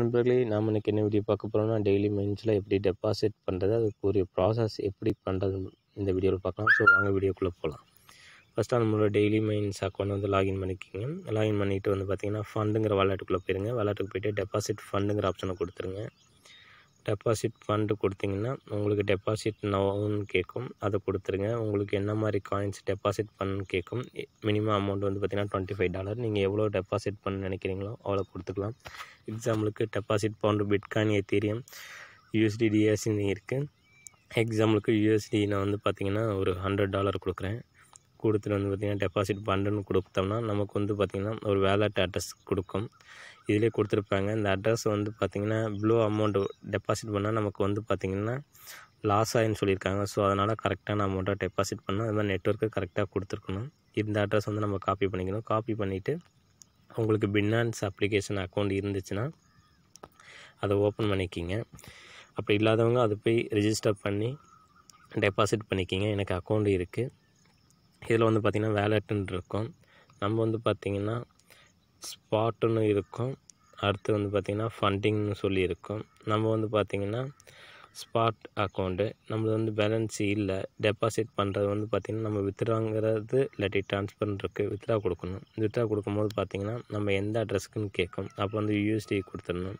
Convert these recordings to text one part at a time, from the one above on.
நண்பர்களே நாம் இன்றைக்கி என்ன வீடியோ பார்க்க போகிறோம்னா டெய்லி மென்ஸில் எப்படி டெபாசிட் பண்ணுறது அதுக்குரிய ப்ராசஸ் எப்படி பண்ணுறது இந்த வீடியோவில் பார்க்கலாம் ஸோ வாங்க வீடியோக்குள்ளே போகலாம் ஃபஸ்ட்டாக நம்மளோட டெய்லி மைன்ஸ் அக்கௌண்ட் வந்து லாகின் பண்ணிக்கிங்க லாகின் பண்ணிவிட்டு வந்து பார்த்திங்கன்னா ஃபண்டுங்கிற வாலெட்டுக்குள்ளே போயிருங்க வாலெட்டுக்கு போய்ட்டு டெபாசிட் ஃபண்டுங்கிற ஆப்ஷனை கொடுத்துருங்க டெபாசிட் ஃபண்டு கொடுத்திங்கன்னா உங்களுக்கு டெபாசிட் நோன்னு கேட்கும் அதை கொடுத்துருங்க உங்களுக்கு என்ன மாதிரி காயின்ஸ் டெபாசிட் பண்ணு கேட்கும் மினிமம் அமௌண்ட் வந்து பார்த்திங்கன்னா டுவெண்ட்டி ஃபைவ் டாலர் நீங்கள் எவ்வளோ டெபாசிட் பண்ண நினைக்கிறீங்களோ அவ்வளோ கொடுத்துக்கலாம் எக்ஸாம்பிளுக்கு deposit pound bitcoin ethereum USD இருக்குது எக்ஸாம்பிளுக்கு யூஎஸ்டி நான் வந்து பார்த்திங்கன்னா ஒரு ஹண்ட்ரட் டாலர் கொடுக்குறேன் கொடுத்துட்டு வந்து பார்த்திங்கன்னா டெபாசிட் பண்ணுன்னு கொடுத்தோம்னா நமக்கு வந்து பார்த்திங்கன்னா ஒரு வேலட் அட்ரஸ் கொடுக்கும் இதிலே கொடுத்துருப்பாங்க இந்த அட்ரஸ் வந்து பார்த்திங்கன்னா ப்ளூ அமௌண்ட்டு டெபாசிட் பண்ணால் நமக்கு வந்து பார்த்திங்கன்னா லாஸ் ஆகின்னு சொல்லியிருக்காங்க ஸோ அதனால் கரெக்டான அமௌண்ட்டாக டெபாசிட் பண்ணால் அது மாதிரி நெட்ஒர்க்கு கரெக்டாக கொடுத்துருக்கணும் இந்த அட்ரஸ் வந்து நம்ம காப்பி பண்ணிக்கணும் காப்பி பண்ணிவிட்டு உங்களுக்கு பின்னான்ஸ் அப்ளிகேஷன் அக்கௌண்ட் இருந்துச்சுன்னா அதை ஓப்பன் பண்ணிக்கிங்க அப்படி இல்லாதவங்க அதை போய் ரிஜிஸ்டர் பண்ணி டெபாசிட் பண்ணிக்கிங்க எனக்கு அக்கௌண்ட் இருக்குது இதில் வந்து பார்த்திங்கன்னா வேலட்டுன் இருக்கும் நம்ம வந்து பார்த்திங்கன்னா ஸ்பாட்டுன்னு இருக்கும் அடுத்து வந்து பார்த்திங்கன்னா ஃபண்டிங்னு இருக்கும் நம்ம வந்து பார்த்திங்கன்னா ஸ்பாட் அக்கௌண்ட்டு நம்மளது வந்து பேலன்ஸ் இல்லை டெபாசிட் பண்ணுறது வந்து பார்த்திங்கன்னா நம்ம வித்ராங்கிறது இல்லாட்டி ட்ரான்ஸ்ஃபர்னு இருக்குது வித்ரா கொடுக்கணும் வித்ரா கொடுக்கும்போது பார்த்திங்கன்னா நம்ம எந்த அட்ரஸ்க்குன்னு கேட்கும் அப்போ வந்து யூஎஸ்டி கொடுத்துடணும்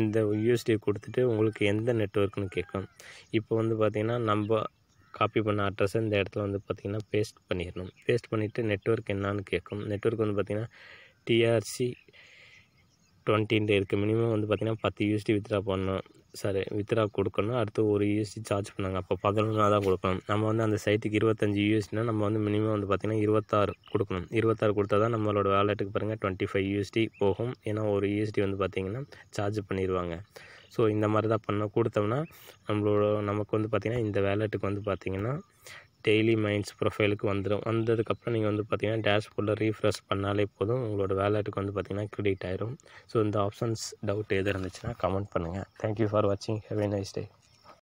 இந்த யூஎஸ்டி கொடுத்துட்டு உங்களுக்கு எந்த நெட்ஒர்க்குன்னு கேட்கும் இப்போ வந்து பார்த்திங்கன்னா நம்ம காப்பி பண்ண அட்ரஸை இந்த இடத்துல வந்து பார்த்திங்கன்னா பேஸ்ட் பண்ணிடணும் பேஸ்ட் பண்ணிவிட்டு நெட்ஒர்க் என்னான்னு கேட்கும் நெட்ஒர்க் வந்து பார்த்திங்கன்னா டிஆர்சி டுவெண்ட்டின்ட்டு இருக்குது மினிமம் வந்து பார்த்திங்கன்னா பத்து யூஸ்டி வித்ரா பண்ணணும் சாரி வித்ரா கொடுக்கணும் அடுத்து ஒரு யூஎஸ்டி சார்ஜ் பண்ணாங்க அப்போ பதினொன்றா தான் கொடுக்கணும் நம்ம வந்து அந்த சைட்டுக்கு இருபத்தஞ்சி யூஎஸ்டினா நம்ம வந்து மினிமம் வந்து பார்த்திங்கன்னா இருபத்தாறு கொடுக்கணும் இருபத்தாறு கொடுத்தா தான் நம்மளோட வேலெட்டுக்கு பாருங்கள் டுவெண்ட்டி ஃபைவ் யூஎஸ்டி போகும் ஏன்னா ஒரு யூஎஸ்டி வந்து பார்த்திங்கன்னா சார்ஜ் பண்ணிடுவாங்க ஸோ இந்த மாதிரி தான் பண்ண கொடுத்தோம்னா நம்மளோட நமக்கு வந்து பார்த்திங்கன்னா இந்த வேலெட்டுக்கு வந்து பார்த்திங்கன்னா டெய்லி மைண்ட்ஸ் ப்ரொஃபைலுக்கு வந்துடும் வந்ததுக்கப்புறம் நீங்கள் வந்து பார்த்தீங்கன்னா டேஷ்போர்டில் ரீஃப்ரெஷ் பண்ணாலே போதும் உங்களோட வேலெட்டுக்கு வந்து பார்த்தீங்கன்னா க்ரெடிட் ஆயிரும் ஸோ இந்த ஆப்ஷன்ஸ் டவுட் எது இருந்துச்சுன்னா கமெண்ட் பண்ணுங்கள் தேங்க்யூ ஃபார் வாட்சிங் ஹேவ் ஏ நைஸ் டே